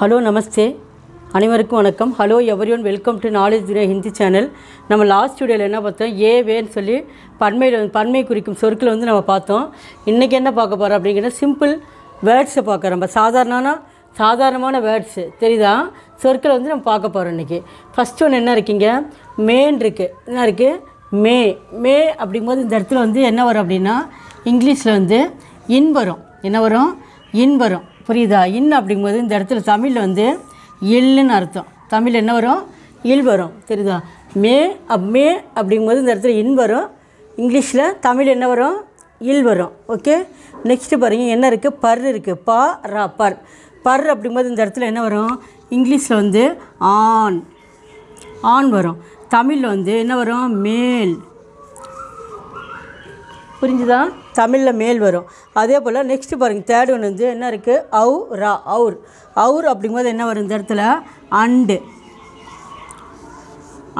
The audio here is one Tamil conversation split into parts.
ஹலோ நமஸ்தே அனைவருக்கும் வணக்கம் hello everyone welcome to knowledge தின ஹிந்தி சேனல் நம்ம லாஸ்ட் வீடியோவில் என்ன பார்த்தோம் ஏ வேன்னு சொல்லி பன்மையில் பன்மை குறிக்கும் சொற்களை வந்து நம்ம பார்த்தோம் இன்றைக்கி என்ன பார்க்க போகிறோம் அப்படிங்கிற சிம்பிள் வேர்ட்ஸை பார்க்குறோம் நம்ம சாதாரணமான சாதாரணமான வேர்ட்ஸு தெரியுதா சொற்களை வந்து நம்ம பார்க்க போகிறோம் இன்றைக்கி ஃபஸ்ட் ஒன்று என்ன இருக்கீங்க மேன் இருக்குது என்ன இருக்குது மே மே அப்படிங்கும்போது இந்த இடத்துல வந்து என்ன வரும் அப்படின்னா இங்கிலீஷில் வந்து இன் வரும் என்ன வரும் இன் வரும் புரியுதா இன் அப்படிங்கும்போது இந்த இடத்துல தமிழில் வந்து இல்னு அர்த்தம் தமிழ் என்ன வரும் இல் வரும் தெரியுதா மே அப் மே அப்படிங்கும்போது இந்த இடத்துல இன் வரும் இங்கிலீஷில் தமிழ் என்ன வரும் இல் வரும் ஓகே நெக்ஸ்ட்டு பாருங்க என்ன இருக்குது பர் இருக்குது பா ரா பர் பர் அப்படிங்கும்போது இந்த இடத்துல என்ன வரும் இங்கிலீஷில் வந்து ஆன் ஆன் வரும் தமிழில் வந்து என்ன வரும் மேல் புரிஞ்சுதா தமிழில் மேல் வரும் அதே போல் நெக்ஸ்ட்டு பாருங்கள் தேர்ட் ஒன்று வந்து என்ன இருக்குது அவு ரா அவுர் அவுர் அப்படிங்கும்போது என்ன வரும் இந்த இடத்துல அண்டு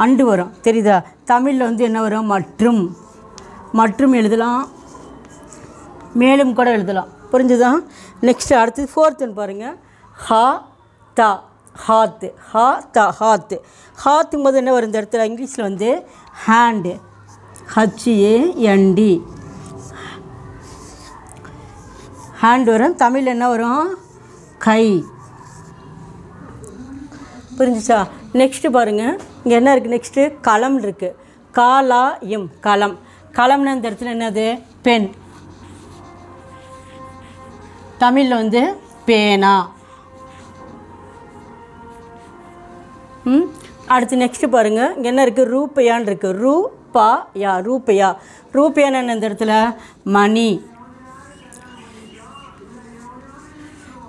அண்டு வரும் தெரியுதா தமிழில் வந்து என்ன வரும் மற்றும் மற்றும் எழுதலாம் மேலும் கூட எழுதலாம் புரிஞ்சுதா நெக்ஸ்ட்டு அடுத்தது ஃபோர்த்துன்னு பாருங்கள் ஹா தா ஹாத்து ஹா தா ஹாத்து ஹாத்துங்கும்போது போது என்ன வரும் இந்த இடத்துல இங்கிலீஷில் வந்து ஹேண்டு ஹச்ஏஎன்டி ஹேண்ட் வரும் தமிழ் என்ன வரும் கை புரிஞ்சிச்சா நெக்ஸ்ட்டு பாருங்கள் இங்கே என்ன இருக்குது நெக்ஸ்ட்டு களம் இருக்குது காலா எம் களம் களம்னு இந்த இடத்துல என்னது பெண் தமிழில் வந்து பேனா ம் அடுத்து நெக்ஸ்ட்டு பாருங்கள் இங்கே என்ன இருக்குது ரூபையான்னு இருக்குது ரூ பா யா ரூபையா ரூபையான்னு இந்த இடத்துல மணி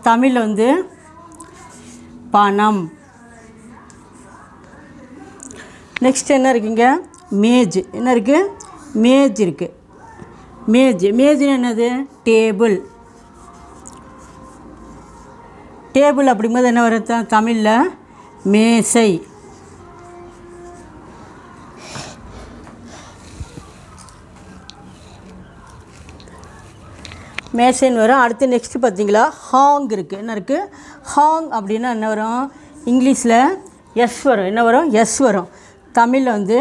தமிழ் வந்து பணம் நெக்ஸ்ட் என்ன இருக்குங்க மேஜ் என்ன இருக்குது மேஜ் இருக்குது மேஜ் மேஜ் என்னது டேபிள் டேபிள் அப்படிங்கும்போது என்ன வருது தமிழில் மேசை மேசைன்னு வரும் அடுத்து நெக்ஸ்ட்டு பார்த்தீங்களா ஹாங் இருக்குது என்ன இருக்குது ஹாங் அப்படின்னா என்ன வரும் இங்கிலீஷில் எஸ் வரும் என்ன வரும் எஸ் வரும் தமிழில் வந்து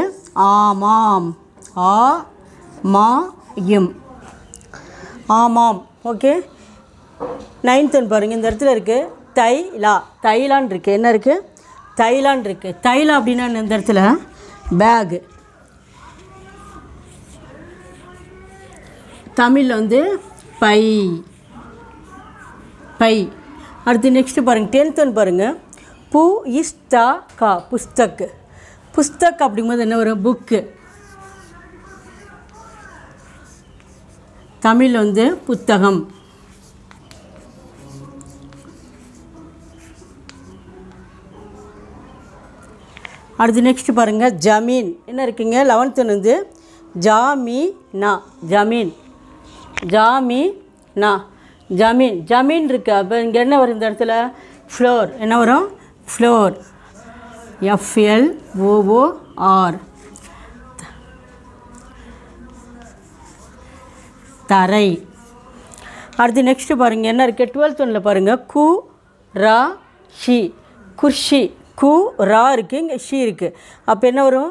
ஆமாம் ஆ மா எம் ஆமாம் ஓகே நைன்த் ஒன் பாருங்கள் இந்த இடத்துல இருக்குது தைலா தைலான் இருக்குது என்ன இருக்குது தைலான் இருக்குது தைலா அப்படின்னா இந்த இடத்துல பேகு தமிழில் வந்து பை பை அடுத்து நெக்ஸ்ட்டு பாருங்கள் டென்த் ஒன் பாருங்கள் பு இஸ் தா கா புஸ்தக் புஸ்தக் அப்படிங்கும்போது என்ன வரும் புக்கு தமிழ் வந்து புத்தகம் அடுத்து நெக்ஸ்ட் பாருங்கள் ஜமீன் என்ன இருக்குங்க லெவன்த்து வந்து ஜாமீனா ஜமீன் ஜாமி நா ஜமீன் ஜமீன் இருக்குது அப்போ இங்கே என்ன வரும் இந்த இடத்துல ஃப்ளோர் என்ன வரும் ஃப்ளோர் எஃப்எல் ஓஓஆர் தரை அடுத்து நெக்ஸ்ட்டு பாருங்கள் என்ன இருக்குது டுவெல்த் ஒன்றில் பாருங்கள் கு ரா ஷி குர்ஷி கு ரா இருக்குது இங்கே ஷி இருக்குது அப்போ என்ன வரும்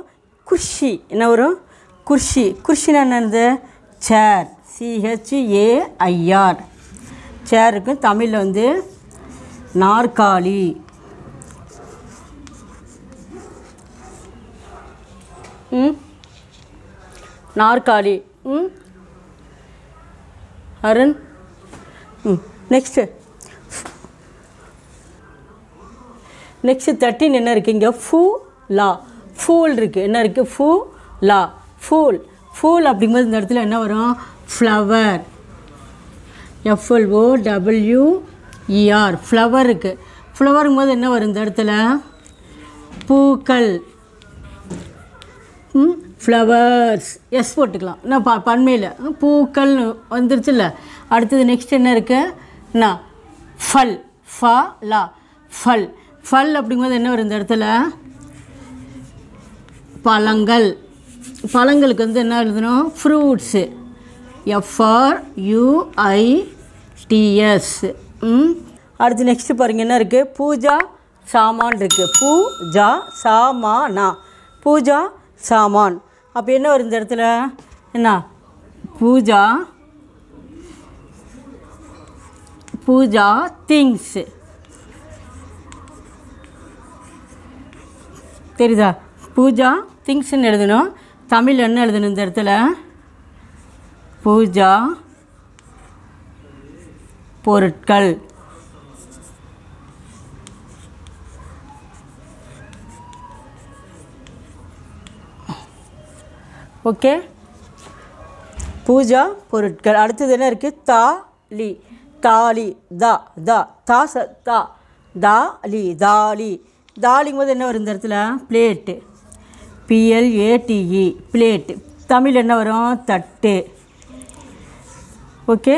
குர்ஷி என்ன வரும் குர்ஷி குர்ஷின்னா என்னது சேர் சிஹெச்ஏஐஆர் சேருக்கு தமிழ் வந்து நாற்காலி நாற்காலி ம் அருண் ம் நெக்ஸ்ட்டு நெக்ஸ்ட்டு தேர்ட்டின் என்ன இருக்குது இங்கே ஃபூ லா ஃபூல் இருக்குது என்ன இருக்குது ஃபூ லா ஃபூல் ஃபூல் அப்படிங்கும்போது இந்த இடத்துல என்ன வரும் ஃப்ளவர் எஃப்எல்ஓ டபிள்யூஇஆர் ஃப்ளவருக்கு ஃப்ளவருங்கும் போது என்ன வரும் இந்த இடத்துல பூக்கள் ஃப்ளவர்ஸ் எஸ் போட்டுக்கலாம் என்ன ப பன்மையில் வந்துருச்சு வந்துருச்சுல்ல அடுத்தது நெக்ஸ்ட் என்ன இருக்குது நான் ஃபல் ஃப லா ஃபல் ஃபல் அப்படிங்கும்போது என்ன வரும் இந்த இடத்துல பழங்கள் பழங்களுக்கு வந்து என்ன எழுதணும் ஃப்ரூட்ஸு ம் அடுத்து நெக்ஸ்ட்டு பாருங்கள் என்ன இருக்குது பூஜா சாமான் இருக்குது சாமா சாமானா பூஜா சாமான் அப்போ என்ன வரும் இந்த இடத்துல என்ன பூஜா பூஜா திங்ஸு தெரியுதா பூஜா திங்ஸ்ன்னு எழுதணும் தமிழ் என்ன எழுதணும் இந்த இடத்துல பூஜா பொருட்கள் ஓகே பூஜா பொருட்கள் அடுத்தது என்ன இருக்குது தாலி தாலி தா தா தா ச தா தாலி தாலி தாலிங்கும் போது என்ன வரும் இந்த இடத்துல பிளேட்டு பிஎல்ஏடிஇ பிளேட்டு தமிழ் என்ன வரும் தட்டு ஓகே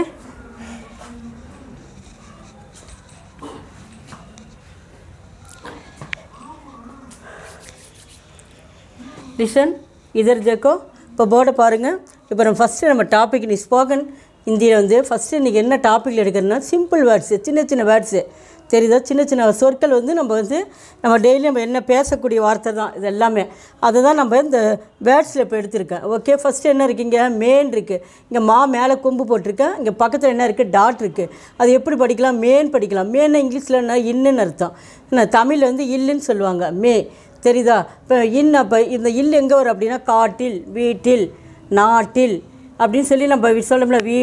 லிசன் இதர் ஜக்கோ இப்போ போர்டை பாருங்கள் இப்போ நம்ம ஃபஸ்ட்டு நம்ம டாபிக் நீ ஸ்போக்கன் இந்தியில் வந்து ஃபஸ்ட்டு இன்றைக்கி என்ன டாப்பிக்கில் எடுக்கிறதுனா சிம்பிள் வேர்ட்ஸு சின்ன சின்ன வேர்ட்ஸு தெரியுதா சின்ன சின்ன சொற்கள் வந்து நம்ம வந்து நம்ம டெய்லி நம்ம என்ன பேசக்கூடிய வார்த்தை தான் இது எல்லாமே அதை தான் நம்ம இந்த வேர்ட்ஸில் இப்போ எடுத்திருக்கேன் ஓகே ஃபஸ்ட்டு என்ன இருக்கீங்க மேன் இருக்குது இங்கே மா மேலே கொம்பு போட்டிருக்கேன் இங்கே பக்கத்தில் என்ன இருக்குது டாட் இருக்குது அது எப்படி படிக்கலாம் மேன் படிக்கலாம் மேன் இங்கிலீஷில் என்ன இன்னுன்னு அர்த்தம் என்ன தமிழில் வந்து இல்லுன்னு சொல்லுவாங்க மே தெரியுதா இப்போ இன் அப்போ இந்த இல் எங்கே வரும் அப்படின்னா காட்டில் வீட்டில் நாட்டில் அப்படின்னு சொல்லி நம்ம சொல்லணும்ல வீ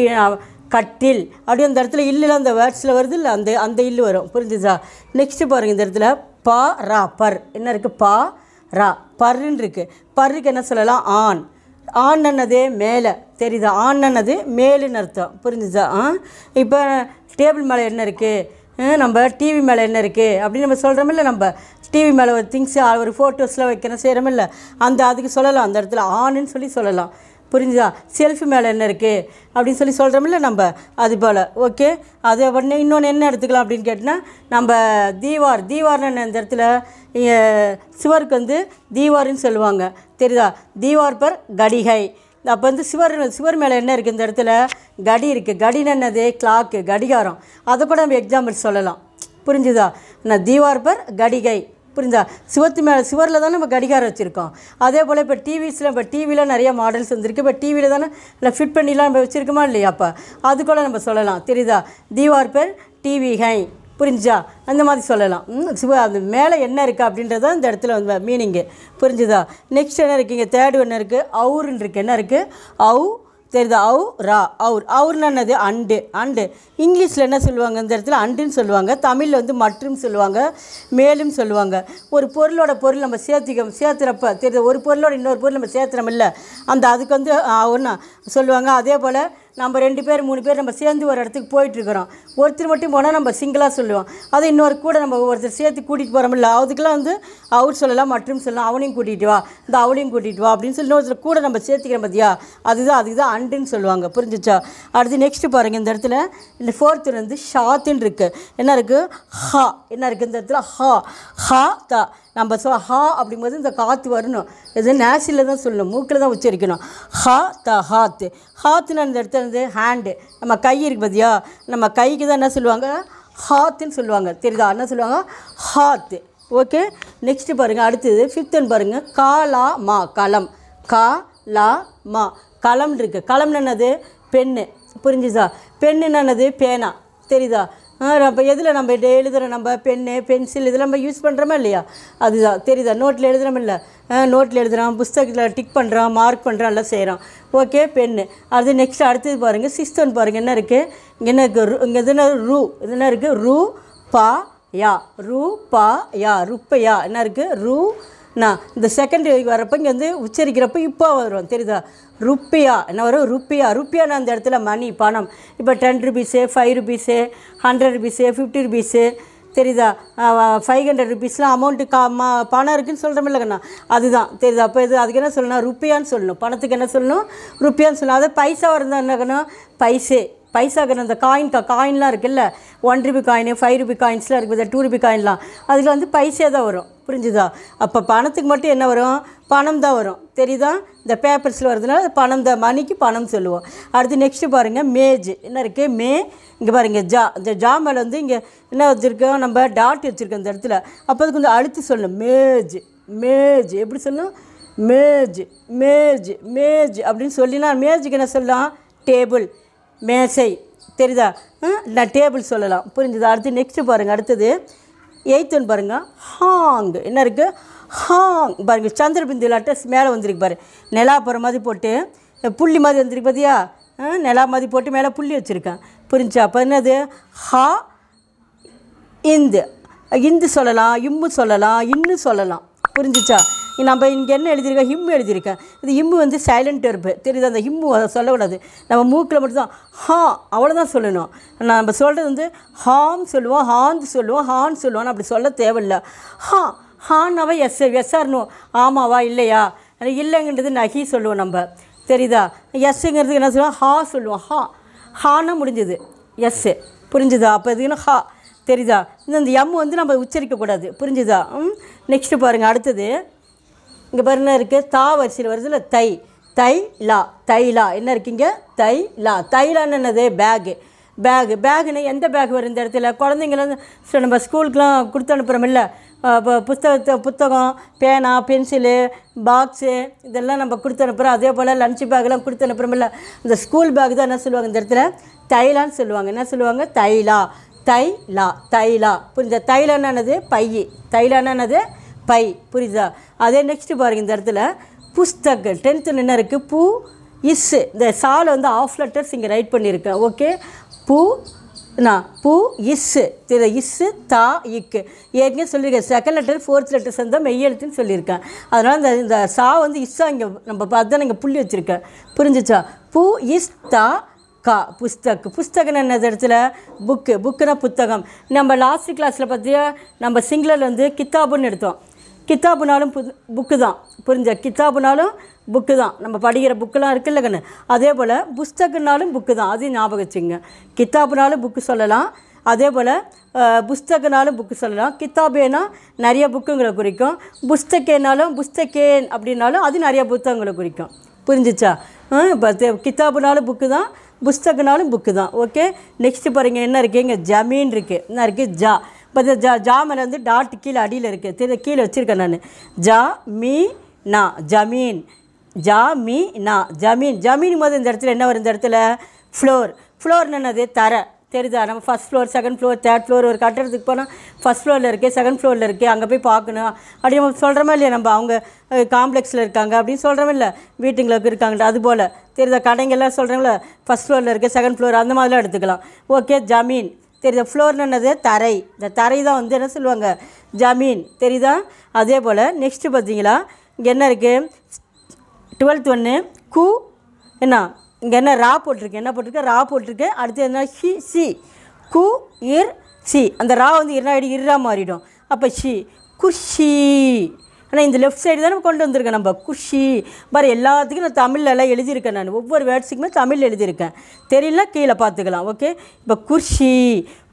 கட்டில் அப்படி அந்த இடத்துல இல்லைல அந்த வேர்ட்ஸில் வருது இல்லை அந்த அந்த இல்லு வரும் புரிஞ்சுதா நெக்ஸ்ட்டு பாருங்கள் இந்த இடத்துல பா ரா பர் என்ன இருக்குது பா ரா பர்ன்னு இருக்குது பருக்கு என்ன சொல்லலாம் ஆண் ஆண் என்னது மேலே தெரியுதா என்னது மேலுன்னு அர்த்தம் புரிஞ்சுதா ஆ இப்போ டேபிள் மேலே என்ன இருக்குது நம்ம டிவி மேலே என்ன இருக்குது அப்படின்னு நம்ம சொல்கிறோமில்ல நம்ம டிவி மேலே ஒரு திங்ஸ் ஒரு ஃபோட்டோஸ்லாம் வைக்கணும் செய்கிறோம் இல்லை அந்த அதுக்கு சொல்லலாம் அந்த இடத்துல ஆணுன்னு சொல்லி சொல்லலாம் புரிஞ்சுதா செல்ஃபி மேலே என்ன இருக்குது அப்படின்னு சொல்லி சொல்கிறோம்ல நம்ம அது போல் ஓகே அது உடனே இன்னொன்று என்ன எடுத்துக்கலாம் அப்படின்னு கேட்டால் நம்ம தீவார் தீவார்னு இந்த இடத்துல சிவருக்கு வந்து தீவார்னு சொல்லுவாங்க தெரியுதா தீவார் பர் கடிகை அப்போ வந்து சிவர் சிவர் மேலே என்ன இருக்குது இந்த இடத்துல கடி இருக்குது கடின்னு என்னது கிளாக்கு கடிகாரம் அதை கூட நம்ம எக்ஸாம்பிள் சொல்லலாம் புரிஞ்சுதா நான் தீவார் பர் கடிகை புரிஞ்சா சிவத்து மேலே சிவரில் தானே நம்ம கடிகாரம் வச்சுருக்கோம் அதே போல் இப்போ டிவிஸில் இப்போ டிவியில் நிறைய மாடல்ஸ் வந்துருக்கு இப்போ டிவியில் தானே இல்லை ஃபிட் பண்ணிலாம் நம்ம வச்சுருக்கோமா இல்லையா அப்போ கூட நம்ம சொல்லலாம் தெரியுதா தீவார் பேர் டிவி ஹை புரிஞ்சா அந்த மாதிரி சொல்லலாம் சிவ அது மேலே என்ன இருக்குது அப்படின்றத இந்த இடத்துல வந்து மீனிங்கு புரிஞ்சுதா நெக்ஸ்ட் என்ன இங்கே தேர்டு ஒன்று இருக்குது அவுருன்னு இருக்குது என்ன இருக்குது அவு தெரியுது அவு ரா அவுர் அவுர்னு என்னது அண்டு அண்டு இங்கிலீஷில் என்ன சொல்லுவாங்க இந்த இடத்துல அண்டுன்னு சொல்லுவாங்க தமிழில் வந்து மற்றும் சொல்லுவாங்க மேலும் சொல்லுவாங்க ஒரு பொருளோட பொருள் நம்ம சேர்த்திக்க சேர்த்துறப்ப தெரியுது ஒரு பொருளோட இன்னொரு பொருள் நம்ம சேர்த்துறோம் இல்லை அந்த அதுக்கு வந்து அவர்னா சொல்லுவாங்க அதே போல் நம்ம ரெண்டு பேர் மூணு பேர் நம்ம சேர்ந்து ஒரு இடத்துக்கு போயிட்டுருக்குறோம் ஒருத்தர் மட்டும் போனால் நம்ம சிங்கிளாக சொல்லுவோம் அது இன்னொரு கூட நம்ம ஒருத்தர் சேர்த்து கூட்டிகிட்டு இல்லை அதுக்கெலாம் வந்து அவர் சொல்லலாம் மற்றும் சொல்லலாம் அவனையும் கூட்டிகிட்டு வா இந்த அவளையும் கூட்டிகிட்டு வா அப்படின்னு சொல்லி இன்னொருத்தர் கூட நம்ம சேர்த்துக்கிறோம் பார்த்தியா அதுதான் அதுக்கு தான் அண்டுன்னு சொல்லுவாங்க புரிஞ்சிச்சா அடுத்து நெக்ஸ்ட்டு பாருங்கள் இந்த இடத்துல இந்த ஃபோர்த்து வந்து ஷாத்துன்னு இருக்குது என்ன இருக்குது ஹா என்ன இருக்குது இந்த இடத்துல ஹா ஹா த நம்ம சொ ஹா அப்படிங்கும்போது இந்த காற்று வரணும் இது நேசில் தான் சொல்லணும் மூக்கில் தான் உச்சரிக்கணும் ஹா த ஹாத்து ஹாத்துன்னு அந்த இடத்துல அடுத்தது ஹேண்டு நம்ம கை இருக்குது பார்த்தியா நம்ம கைக்கு தான் என்ன சொல்லுவாங்க ஹாத்துன்னு சொல்லுவாங்க தெரியுதா என்ன சொல்லுவாங்க ஹாத்து ஓகே நெக்ஸ்ட்டு பாருங்கள் அடுத்தது ஃபிஃப்த்துன்னு பாருங்கள் காலா மா களம் கா லா மா களம் இருக்குது களம் என்னது பெண்ணு புரிஞ்சுதா பெண்ணு என்னது பேனா தெரியுதா நம்ம எதில் நம்ம எழுதுகிற நம்ம பென்னு பென்சில் இதில் நம்ம யூஸ் பண்ணுறோமா இல்லையா அதுதான் தெரியுதா நோட்டில் எழுதுகிறோம் இல்லை நோட்டில் எழுதுகிறான் புஸ்தகத்தில் டிக் பண்ணுறான் மார்க் பண்ணுறான் எல்லாம் செய்கிறான் ஓகே பெண்ணு அது நெக்ஸ்ட் அடுத்தது பாருங்கள் சிக்ஸ்த் ஒன் பாருங்கள் என்ன இருக்குது இங்கே என்ன இருக்குது ரூ இங்கே எதுனா ரூ எதுனா இருக்குது ரூ பா யா ரூ பா யா ருப்பையா என்ன இருக்குது ரூ நான் இந்த செகண்ட் வரப்போ இங்கே வந்து உச்சரிக்கிறப்போ இப்போ வரும் தெரியுதா ருப்பியா என்ன வரும் ருப்பியா ருப்பியானா அந்த இடத்துல மணி பணம் இப்போ ten rupees five rupees hundred rupees fifty rupees தெரியுதா ஃபைவ் ஹண்ட்ரட் ருபீஸ்லாம் அமௌண்ட்டு கா மா பணம் இருக்குதுன்னு சொல்கிறோம் இல்லைங்கண்ணா அதுதான் தெரியுதா அப்போ இது அதுக்கு என்ன சொல்லணும் ருப்பியான்னு சொல்லணும் பணத்துக்கு என்ன சொல்லணும் ருப்பியான்னு சொல்லணும் அதை பைசா இருந்தால் என்னக்கணும் பைசே இருக்கிற அந்த காயின் கா காயின்லாம் இருக்குல்ல one rupee coin five rupee காயின்ஸ்லாம் இருக்குது டூ ருபி காயின்லாம் அதில் வந்து பைசே தான் வரும் புரிஞ்சுதா அப்போ பணத்துக்கு மட்டும் என்ன வரும் பணம் தான் வரும் தெரியுதா இந்த பேப்பர்ஸில் வருதுனால பணம் தான் மணிக்கு பணம் சொல்லுவோம் அடுத்து நெக்ஸ்ட்டு பாருங்கள் மேஜ் என்ன இருக்குது மே இங்கே பாருங்கள் ஜா இந்த ஜா மேலே வந்து இங்கே என்ன வச்சுருக்கோம் நம்ம டாட் வச்சுருக்கோம் இந்த இடத்துல அப்போ அது கொஞ்சம் அழுத்தி சொல்லணும் மேஜ் மேஜ் எப்படி சொல்லணும் மேஜ் மேஜ் மேஜ் அப்படின்னு சொல்லினா மேஜுக்கு என்ன சொல்லலாம் டேபிள் மேசை தெரியுதா இல்லை டேபிள் சொல்லலாம் புரிஞ்சுதா அடுத்து நெக்ஸ்ட்டு பாருங்கள் அடுத்தது எயித்துன்னு பாருங்கள் ஹாங் என்ன இருக்குது ஹாங் பாருங்கள் சந்திரபிந்து லட்டஸ் மேலே வந்திருக்கு பாரு நிலா போகிற மாதிரி போட்டு புள்ளி மாதிரி வந்திருக்கு பார்த்தியா நிலா மாதிரி போட்டு மேலே புள்ளி வச்சுருக்கேன் புரிஞ்சா அப்போ என்னது ஹா இந்து இந்து சொல்லலாம் இம்மு சொல்லலாம் இன்னு சொல்லலாம் புரிஞ்சிச்சா நம்ம இங்கே என்ன எழுதியிருக்கோம் ஹிம்மு எழுதியிருக்கேன் இது ஹிம்மு வந்து சைலண்ட் டெர்பு தெரியுது அந்த ஹிம்மு அதை சொல்லக்கூடாது நம்ம மூக்கில் மட்டும்தான் ஹா அவ்வளோதான் சொல்லணும் நம்ம சொல்கிறது வந்து ஹாம் சொல்லுவோம் ஹாந்து சொல்லுவோம் ஹான் சொல்லுவோம் அப்படி சொல்ல தேவையில்லை ஹா ஹான்னாவா எஸ் எஸ்ஆர்னு ஆமாவா இல்லையா இல்லைங்கிறது நகி சொல்லுவோம் நம்ம தெரியுதா எஸ்ஸுங்கிறது என்ன சொல்லுவோம் ஹா சொல்லுவோம் ஹா ஹானா முடிஞ்சது எஸ்ஸு புரிஞ்சுதா அப்போ இதுக்குன்னு ஹா தெரியுதா இந்த எம் வந்து நம்ம உச்சரிக்கக்கூடாது புரிஞ்சுதா ம் நெக்ஸ்ட்டு பாருங்கள் அடுத்தது இங்கே என்ன இருக்குது தா வரிசையில் வருதுல தை தை லா தைலா என்ன இருக்கீங்க தை லா தைலான்னு என்னது பேகு பேகு பேகுன்னு எந்த பேக் வரும் இந்த இடத்துல குழந்தைங்களாம் சரி நம்ம ஸ்கூலுக்கெலாம் கொடுத்து அனுப்புகிறோமில்ல இப்போ புத்தகத்தை புத்தகம் பேனா பென்சிலு பாக்ஸு இதெல்லாம் நம்ம கொடுத்து அனுப்புகிறோம் அதே போல் லன்ச் பேக்லாம் கொடுத்து அனுப்புகிறோமில்ல இந்த ஸ்கூல் பேக் தான் என்ன சொல்லுவாங்க இந்த இடத்துல தைலான்னு சொல்லுவாங்க என்ன சொல்லுவாங்க தைலா தைலா தைலா புரிஞ்ச தைலான்னு என்னது பையி தைலான்னு என்னது பை புரியுதா அதே நெக்ஸ்ட்டு பாருங்கள் இந்த இடத்துல புஸ்தகங்கள் டென்த்தில் என்ன இருக்குது பூ இஸ்ஸு இந்த சால் வந்து ஆஃப் லெட்டர்ஸ் இங்கே ரைட் பண்ணியிருக்கேன் ஓகே பூ நான் பூ இஸ்ஸு திரு இஸ்ஸு தா இக்கு ஏற்கனவே சொல்லியிருக்கேன் செகண்ட் லெட்டர் ஃபோர்த் லெட்டர் சேர்ந்தால் எழுத்துன்னு சொல்லியிருக்கேன் அதனால் இந்த இந்த சா வந்து இஸ்ஸா இங்கே நம்ம பார்த்து இங்கே புள்ளி வச்சுருக்கேன் புரிஞ்சிச்சா பூ இஸ் தா கா புஸ்தக் புஸ்தகம் என்னது இடத்துல புக்கு புக்குனா புத்தகம் நம்ம லாஸ்ட் கிளாஸில் பார்த்தியா நம்ம சிங்கிளர் வந்து கித்தாபுன்னு எடுத்தோம் கித்தாபுனாலும் புது புக்கு தான் புரிஞ்ச கித்தாபுனாலும் புக்கு தான் நம்ம படிக்கிற புக்கெலாம் இருக்குல்ல கண்ணு அதே போல் புஸ்தகனாலும் புக்கு தான் அதையும் ஞாபகம் வச்சுங்க கித்தாபுனாலும் புக்கு சொல்லலாம் அதே போல் புஸ்தகனாலும் புக்கு சொல்லலாம் கித்தாபேனா நிறைய புக்குங்களை குறிக்கும் புஸ்தகேனாலும் புஸ்தகேன் அப்படின்னாலும் அது நிறைய புத்தகங்களை குறிக்கும் புரிஞ்சிச்சா இப்போ கித்தாபுனாலும் புக்கு தான் புஸ்தகனாலும் புக்கு தான் ஓகே நெக்ஸ்ட்டு பாருங்கள் என்ன இருக்குது இங்கே ஜமீன் இருக்குது என்ன இருக்குது ஜா இப்போ இந்த ஜா ஜாமன் வந்து டாட் கீழே அடியில் இருக்குது திரு கீழே வச்சுருக்கேன் நான் ஜா மீ நா ஜமீன் ஜா மீ நா ஜமீன் ஜமீன் போது இந்த இடத்துல என்ன வரும் இந்த இடத்துல ஃப்ளோர் ஃப்ளோர் என்னது தர தெரியுதா நம்ம first floor second floor third floor ஒரு கட்டடத்துக்கு போனால் ஃபஸ்ட் ஃப்ளோரில் இருக்குது செகண்ட் ஃப்ளோரில் இருக்குது அங்கே போய் பார்க்கணும் அப்படி நம்ம சொல்கிறோமே இல்லையா நம்ம அவங்க காம்ப்ளெக்ஸில் இருக்காங்க அப்படின்னு சொல்கிறோமே இல்லை வீட்டுங்களுக்கு இருக்காங்கட்டு அது போல் தெரியுதா கடைங்கள்லாம் சொல்கிறாங்களே ஃபஸ்ட் ஃப்ளோரில் இருக்குது செகண்ட் ஃப்ளோர் அந்த மாதிரிலாம் எடுத்துக்கலாம் ஓகே ஜமீன் தெரியுது ஃப்ளோர்னு என்னது தரை இந்த தரை தான் வந்து என்ன சொல்லுவாங்க ஜமீன் தெரியுதா அதே போல் நெக்ஸ்ட்டு பார்த்தீங்களா இங்கே என்ன இருக்குது டுவெல்த் ஒன்று கு என்ன இங்கே என்ன ரா போட்டிருக்கு என்ன போட்டிருக்கு ரா போட்டிருக்கு அடுத்து என்ன ஷி சி கு இர் சி அந்த ரா வந்து இரண்டாயிரம் இரா மாறிடும் அப்போ ஷி குஷி ஆனால் இந்த லெஃப்ட் சைடு தான் கொண்டு வந்திருக்கேன் நம்ம குஷி பாரு எல்லாத்துக்கும் நான் தமிழ்லலாம் எழுதியிருக்கேன் நான் ஒவ்வொரு வேர்ட்ஸுக்குமே தமிழ் எழுதியிருக்கேன் தெரியல கீழே பார்த்துக்கலாம் ஓகே இப்போ குர்ஷி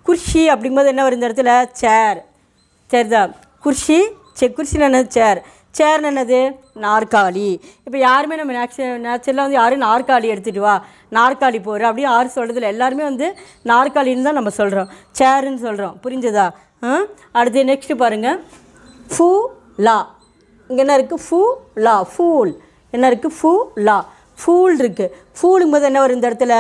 குர்ஷி அப்படிங்கும்போது என்ன வரும் இந்த இடத்துல சேர் சரிதா குர்ஷி சே குர்ஷின்னு என்னது சேர் சேர்னு என்னது நாற்காலி இப்போ யாருமே நம்ம நேச்ச நேச்சுரலாக வந்து யாரும் நாற்காலி எடுத்துகிட்டு வா நாற்காலி போகிற அப்படியே யார் சொல்கிறதில்ல எல்லாருமே வந்து நாற்காலின்னு தான் நம்ம சொல்கிறோம் சேருன்னு சொல்கிறோம் புரிஞ்சதா அடுத்து நெக்ஸ்ட்டு பாருங்கள் ஃபூ லா இங்கே என்ன இருக்குது ஃபூ லா ஃபூல் என்ன இருக்குது ஃபூ லா ஃபூல் இருக்குது ஃபூலுங்கும் போது என்ன வரும் இந்த இடத்துல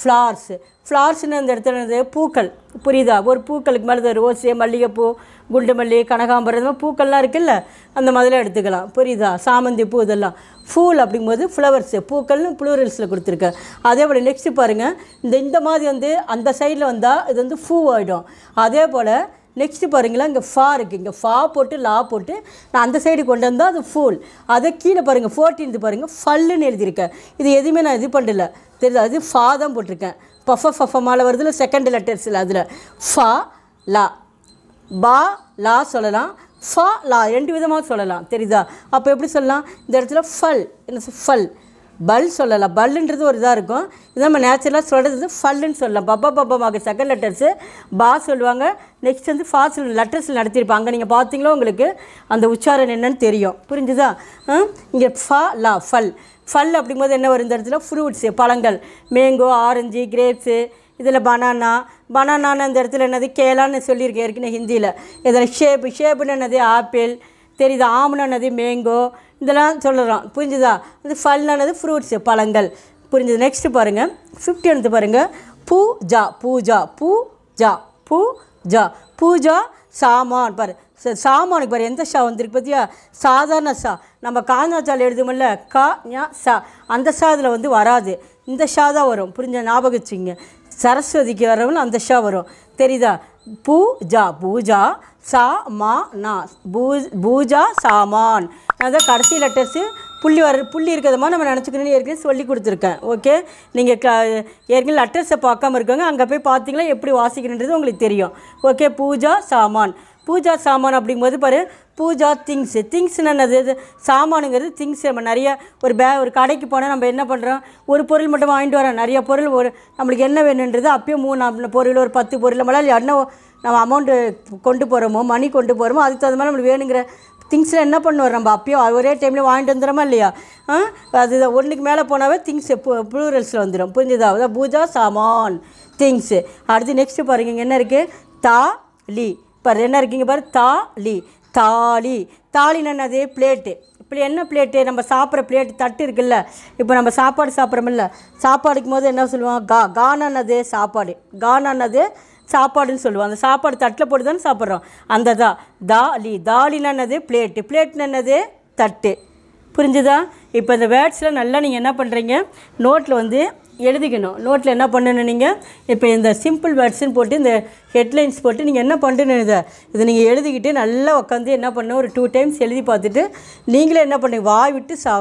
ஃப்ளார்ஸ் ஃப்ளார்ஸ்னு இந்த இடத்துல வந்து பூக்கள் புரியுதா ஒரு பூக்களுக்கு மேலே ரோஸு மல்லிகைப்பூ குண்டு மல்லி கனகாம்பரம் இந்த மாதிரி பூக்கள்லாம் இருக்குல்ல அந்த மாதிரிலாம் எடுத்துக்கலாம் புரியுதா சாமந்தி பூ இதெல்லாம் ஃபூல் அப்படிங்கும்போது ஃப்ளவர்ஸு பூக்கள்னு ப்ளூரல்ஸில் கொடுத்துருக்கேன் அதே போல் நெக்ஸ்ட்டு பாருங்கள் இந்த இந்த மாதிரி வந்து அந்த சைடில் வந்தால் இது வந்து ஃபூ ஆகிடும் அதே போல் நெக்ஸ்ட்டு பாருங்களா இங்கே ஃபா இருக்குது இங்கே ஃபா போட்டு லா போட்டு நான் அந்த சைடு கொண்டு வந்தால் அது ஃபுல் அதை கீழே பாருங்கள் ஃபோர்டீன்த்து பாருங்கள் ஃபல்லுன்னு எழுதியிருக்கேன் இது எதுவுமே நான் இது பண்ணல தெரியுது அது ஃபா தான் போட்டிருக்கேன் பஃப ஃபஃப மாலை வருதுல செகண்ட் லெட்டர்ஸில் அதில் ஃபா லா பா லா சொல்லலாம் ஃபா லா ரெண்டு விதமாக சொல்லலாம் தெரியுதா அப்போ எப்படி சொல்லலாம் இந்த இடத்துல ஃபல் என்ன ஃபல் பல் சொல்லலாம் பல்லுன்றது ஒரு இதாக இருக்கும் இது நம்ம நேச்சுரலாக சொல்கிறது வந்து ஃபல்லுன்னு சொல்லலாம் பப்பா மாக செகண்ட் லெட்டர்ஸு பா சொல்லுவாங்க நெக்ஸ்ட் வந்து ஃபாஸ்ட் லெட்டர்ஸ் நடத்தியிருப்பாங்க அங்கே நீங்கள் பார்த்தீங்களோ உங்களுக்கு அந்த உச்சாரணம் என்னன்னு தெரியும் புரிஞ்சுதா இங்கே ஃபா லா ஃபல் ஃபல் அப்படிங்கும்போது என்ன வரும் இந்த இடத்துல ஃப்ரூட்ஸு பழங்கள் மேங்கோ ஆரஞ்சு கிரேப்ஸு இதில் பனானா பனானான்னு அந்த இடத்துல என்னது கேலான்னு சொல்லியிருக்கேன் ஏற்கனவே ஹிந்தியில் இதில் ஷேப்பு ஷேப்புன்னு என்னது ஆப்பிள் தெரியுதா ஆமணானது மேங்கோ இதெல்லாம் சொல்லுறோம் புரிஞ்சுதா இது ஃபல்னானது ஃப்ரூட்ஸு பழங்கள் புரிஞ்சுது நெக்ஸ்ட்டு பாருங்கள் ஃபிஃப்டி ஒன்த்து பாருங்கள் பூ ஜா பூஜா பூ ஜா பூ ஜா பூஜா சாமான் பாரு சாமானுக்கு பாரு எந்த ஷா வந்துருக்கு பார்த்தியா சாதாரண ஷா நம்ம காந்தாச்சால் எழுதுமில்ல கா ஞா சா அந்த ஷா வந்து வராது இந்த ஷா தான் வரும் புரிஞ்ச ஞாபகம் சரஸ்வதிக்கு வரவங்க அந்த ஷா வரும் தெரியுதா பூ ஜா பூஜா சா மா நா பூஜ் பூஜா சாமான் அதான் கடைசி லெட்டர்ஸு புள்ளி வர புள்ளி இருக்கிறதமாக நம்ம நினச்சிக்கணும்னு ஏற்கனவே சொல்லி கொடுத்துருக்கேன் ஓகே நீங்கள் க ஏற்கனவே லெட்டர்ஸை பார்க்காம இருக்கவங்க அங்கே போய் பார்த்தீங்களா எப்படி வாசிக்கணுன்றது உங்களுக்கு தெரியும் ஓகே பூஜா சாமான் பூஜா சாமான் அப்படிங்கும்போது பாரு பூஜா திங்ஸு திங்ஸ் என்னது சாமானுங்கிறது திங்ஸ் நம்ம நிறைய ஒரு பே ஒரு கடைக்கு போனால் நம்ம என்ன பண்ணுறோம் ஒரு பொருள் மட்டும் வாங்கிட்டு வரோம் நிறைய பொருள் ஒரு நம்மளுக்கு என்ன வேணுன்றது அப்பயும் மூணு பொருள் ஒரு பத்து பொருள் நம்மளால் என்ன நம்ம அமௌண்ட்டு கொண்டு போகிறோமோ மணி கொண்டு போகிறோமோ அதுக்கு தகுந்த மாதிரி நம்மளுக்கு வேணுங்கிற திங்ஸில் என்ன பண்ணுவோம் நம்ம அப்பயோ ஒரே டைமில் வாங்கிட்டு வந்துடுறோமா இல்லையா அது ஒன்றுக்கு மேலே போனாவே திங்ஸ் ப்ளூரல்ஸில் வந்துடும் புரிஞ்சுதா அதான் பூஜா சாமான் திங்ஸு அடுத்து நெக்ஸ்ட்டு பாருங்க என்ன இருக்குது தா லி பாரு என்ன இருக்கீங்க பாரு தா லி தாலி தாலின்னு என்னது பிளேட்டு இப்போ என்ன பிளேட்டு நம்ம சாப்பிட்ற பிளேட்டு தட்டு இருக்குல்ல இப்போ நம்ம சாப்பாடு சாப்பிட்றோமில்ல சாப்பாடுக்கும் போது என்ன சொல்லுவோம் கா கானானது சாப்பாடு கானானது சாப்பாடுன்னு சொல்லுவோம் அந்த சாப்பாடு தட்டில் போட்டு தானே சாப்பிட்றோம் அந்த தான் தாலி தாலினா என்னது பிளேட்டு பிளேட்னா என்னது தட்டு புரிஞ்சுதா இப்போ இந்த வேர்ட்ஸில் நல்லா நீங்கள் என்ன பண்ணுறீங்க நோட்டில் வந்து எழுதிக்கணும் நோட்டில் என்ன பண்ணணும் நீங்கள் இப்போ இந்த சிம்பிள் வேர்ட்ஸுன்னு போட்டு இந்த ஹெட்லைன்ஸ் போட்டு நீங்கள் என்ன பண்ணுன்னு இதை இதை நீங்கள் எழுதிக்கிட்டு நல்லா உட்காந்து என்ன பண்ணணும் ஒரு டூ டைம்ஸ் எழுதி பார்த்துட்டு நீங்களே என்ன பண்ணுங்க வாய் விட்டு சா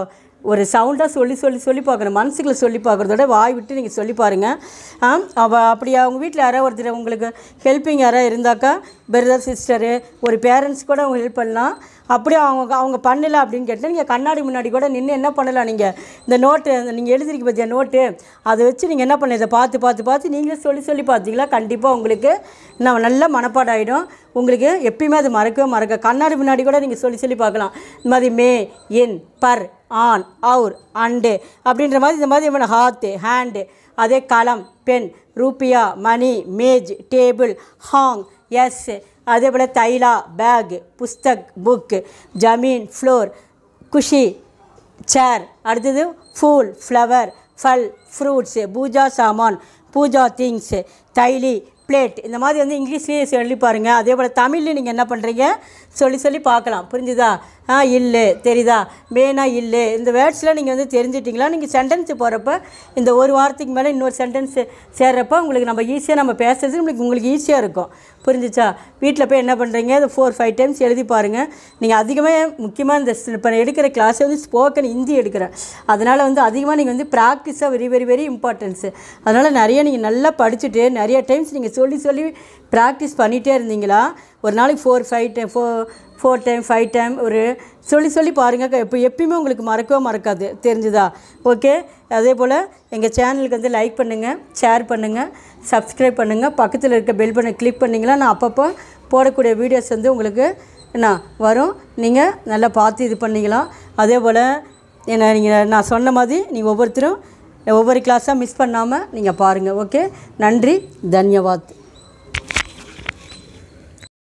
ஒரு சவுண்டாக சொல்லி சொல்லி சொல்லி பார்க்கணும் மனசுக்குள்ள சொல்லி பார்க்குறதோட வாய் விட்டு நீங்கள் சொல்லி பாருங்கள் அவ அப்படி அவங்க வீட்டில் யாராவது ஒருத்தர் உங்களுக்கு ஹெல்ப்பிங் யாராவது இருந்தாக்கா பிரதர் சிஸ்டரு ஒரு பேரண்ட்ஸ் கூட அவங்க ஹெல்ப் பண்ணலாம் அப்படியே அவங்க அவங்க பண்ணலை அப்படின்னு கேட்டால் நீங்கள் கண்ணாடி முன்னாடி கூட நின்று என்ன பண்ணலாம் நீங்கள் இந்த நோட்டு நீங்கள் எழுதிருக்க பார்த்தியா நோட்டு அதை வச்சு நீங்கள் என்ன பண்ண இதை பார்த்து பார்த்து பார்த்து நீங்களே சொல்லி சொல்லி பார்த்தீங்களா கண்டிப்பாக உங்களுக்கு நான் நல்ல மனப்பாடாயிடும் உங்களுக்கு எப்பயுமே அது மறக்கவே மறக்க கண்ணாடி முன்னாடி கூட நீங்கள் சொல்லி சொல்லி பார்க்கலாம் இந்த மாதிரி மே என் பர் ஆன் அவுர் அண்டு அப்படின்ற மாதிரி இந்த மாதிரி என்ன ஹாத்து ஹேண்டு அதே களம் பென் ரூபியா மணி மேஜ் டேபிள் ஹாங் எஸ் அதே போல் தைலா பேக் புஸ்தக் புக் ஜமீன் ஃப்ளோர் குஷி சேர் அடுத்தது ஃபூல் ஃப்ளவர் ஃபல் ஃப்ரூட்ஸு பூஜா சாமான் பூஜா திங்ஸு தைலி பிளேட் இந்த மாதிரி வந்து இங்கிலீஷ்லேயே சொல்லி பாருங்கள் அதே போல் தமிழ்லேயும் நீங்கள் என்ன பண்ணுறீங்க சொல்லி சொல்லி பார்க்கலாம் புரிஞ்சுதா ஆ இல்லை தெரியுதா மேனா இல்லை இந்த வேர்ட்ஸ்லாம் நீங்கள் வந்து தெரிஞ்சிட்டிங்களா நீங்கள் சென்டென்ஸ் போகிறப்ப இந்த ஒரு வாரத்துக்கு மேலே இன்னொரு சென்டென்ஸ் சேர்றப்போ உங்களுக்கு நம்ம ஈஸியாக நம்ம பேசுறது உங்களுக்கு உங்களுக்கு ஈஸியாக இருக்கும் புரிஞ்சிச்சா வீட்டில் போய் என்ன பண்ணுறீங்க அது ஃபோர் ஃபைவ் டைம்ஸ் எழுதி பாருங்கள் நீங்கள் அதிகமாக முக்கியமாக இந்த இப்போ எடுக்கிற கிளாஸ் வந்து ஸ்போக்கன் ஹிந்தி எடுக்கிறேன் அதனால் வந்து அதிகமாக நீங்கள் வந்து ப்ராக்டிஸாக வெரி வெரி வெரி இம்பார்ட்டன்ஸு அதனால் நிறைய நீங்கள் நல்லா படிச்சுட்டு நிறைய டைம்ஸ் நீங்கள் சொல்லி சொல்லி ப்ராக்டிஸ் பண்ணிகிட்டே இருந்தீங்களா ஒரு நாளைக்கு four five time four four time five time ஒரு சொல்லி சொல்லி பாருங்கள் இப்போ எப்பயுமே உங்களுக்கு மறக்கவே மறக்காது தெரிஞ்சுதா ஓகே அதே போல் எங்கள் சேனலுக்கு வந்து லைக் பண்ணுங்கள் ஷேர் பண்ணுங்கள் சப்ஸ்கிரைப் பண்ணுங்கள் பக்கத்தில் இருக்க பெல் பண்ண கிளிக் பண்ணிங்கன்னா நான் அப்பப்போ போடக்கூடிய வீடியோஸ் வந்து உங்களுக்கு என்ன வரும் நீங்கள் நல்லா பார்த்து இது பண்ணிக்கலாம் அதே போல் என்ன நீங்கள் நான் சொன்ன மாதிரி நீங்கள் ஒவ்வொருத்தரும் ஒவ்வொரு கிளாஸாக மிஸ் பண்ணாமல் நீங்கள் பாருங்கள் ஓகே நன்றி தன்யவாத்